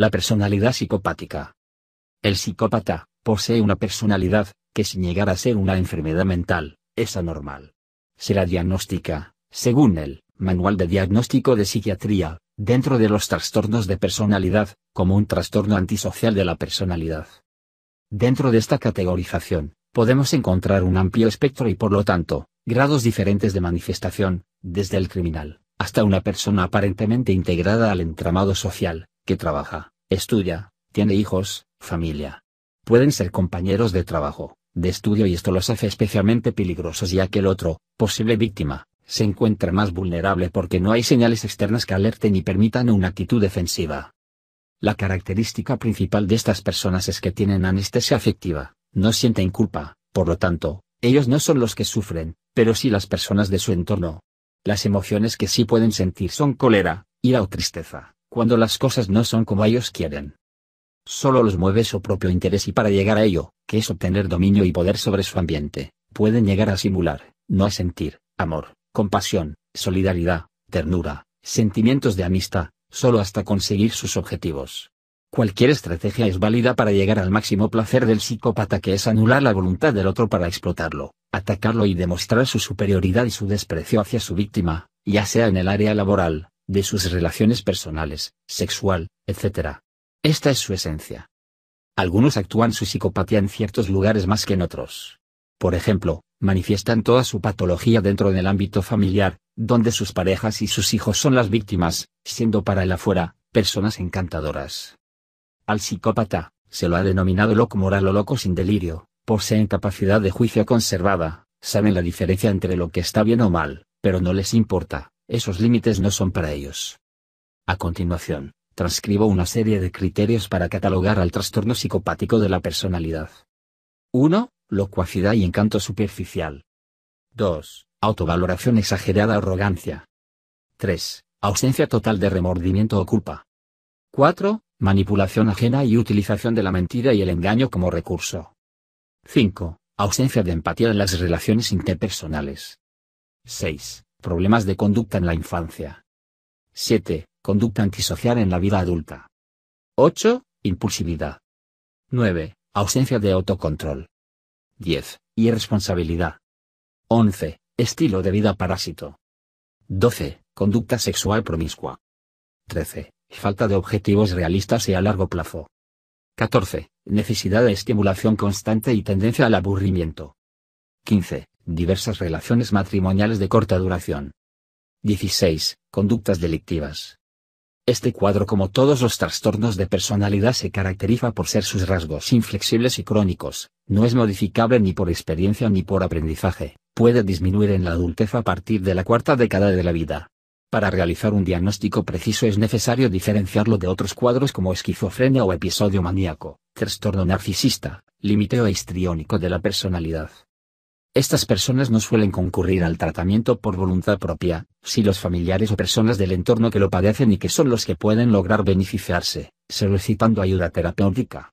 La personalidad psicopática. El psicópata posee una personalidad que sin llegar a ser una enfermedad mental, es anormal. Se la diagnostica, según el Manual de Diagnóstico de Psiquiatría, dentro de los trastornos de personalidad, como un trastorno antisocial de la personalidad. Dentro de esta categorización, podemos encontrar un amplio espectro y por lo tanto, grados diferentes de manifestación, desde el criminal, hasta una persona aparentemente integrada al entramado social, que trabaja Estudia, tiene hijos, familia. Pueden ser compañeros de trabajo, de estudio y esto los hace especialmente peligrosos ya que el otro, posible víctima, se encuentra más vulnerable porque no hay señales externas que alerten y permitan una actitud defensiva. La característica principal de estas personas es que tienen anestesia afectiva, no sienten culpa, por lo tanto, ellos no son los que sufren, pero sí las personas de su entorno. Las emociones que sí pueden sentir son cólera, ira o tristeza cuando las cosas no son como ellos quieren. Solo los mueve su propio interés y para llegar a ello, que es obtener dominio y poder sobre su ambiente, pueden llegar a simular, no a sentir, amor, compasión, solidaridad, ternura, sentimientos de amistad, solo hasta conseguir sus objetivos. Cualquier estrategia es válida para llegar al máximo placer del psicópata que es anular la voluntad del otro para explotarlo, atacarlo y demostrar su superioridad y su desprecio hacia su víctima, ya sea en el área laboral, de sus relaciones personales, sexual, etc. Esta es su esencia. Algunos actúan su psicopatía en ciertos lugares más que en otros. Por ejemplo, manifiestan toda su patología dentro del ámbito familiar, donde sus parejas y sus hijos son las víctimas, siendo para el afuera, personas encantadoras. Al psicópata, se lo ha denominado loco moral o loco sin delirio, poseen capacidad de juicio conservada, saben la diferencia entre lo que está bien o mal, pero no les importa, esos límites no son para ellos. A continuación, transcribo una serie de criterios para catalogar al trastorno psicopático de la personalidad. 1. Locuacidad y encanto superficial. 2. Autovaloración exagerada arrogancia. 3. Ausencia total de remordimiento o culpa. 4. Manipulación ajena y utilización de la mentira y el engaño como recurso. 5. Ausencia de empatía en las relaciones interpersonales. 6. Problemas de conducta en la infancia. 7. Conducta antisocial en la vida adulta. 8. Impulsividad. 9. Ausencia de autocontrol. 10. Irresponsabilidad. 11. Estilo de vida parásito. 12. Conducta sexual promiscua. 13. Falta de objetivos realistas y a largo plazo. 14. Necesidad de estimulación constante y tendencia al aburrimiento. 15 diversas relaciones matrimoniales de corta duración. 16. Conductas delictivas. Este cuadro como todos los trastornos de personalidad se caracteriza por ser sus rasgos inflexibles y crónicos, no es modificable ni por experiencia ni por aprendizaje, puede disminuir en la adultez a partir de la cuarta década de la vida. Para realizar un diagnóstico preciso es necesario diferenciarlo de otros cuadros como esquizofrenia o episodio maníaco, trastorno narcisista, o histriónico de la personalidad. Estas personas no suelen concurrir al tratamiento por voluntad propia, si los familiares o personas del entorno que lo padecen y que son los que pueden lograr beneficiarse, solicitando ayuda terapéutica.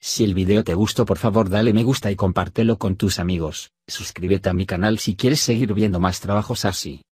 Si el video te gustó por favor dale me gusta y compártelo con tus amigos, suscríbete a mi canal si quieres seguir viendo más trabajos así.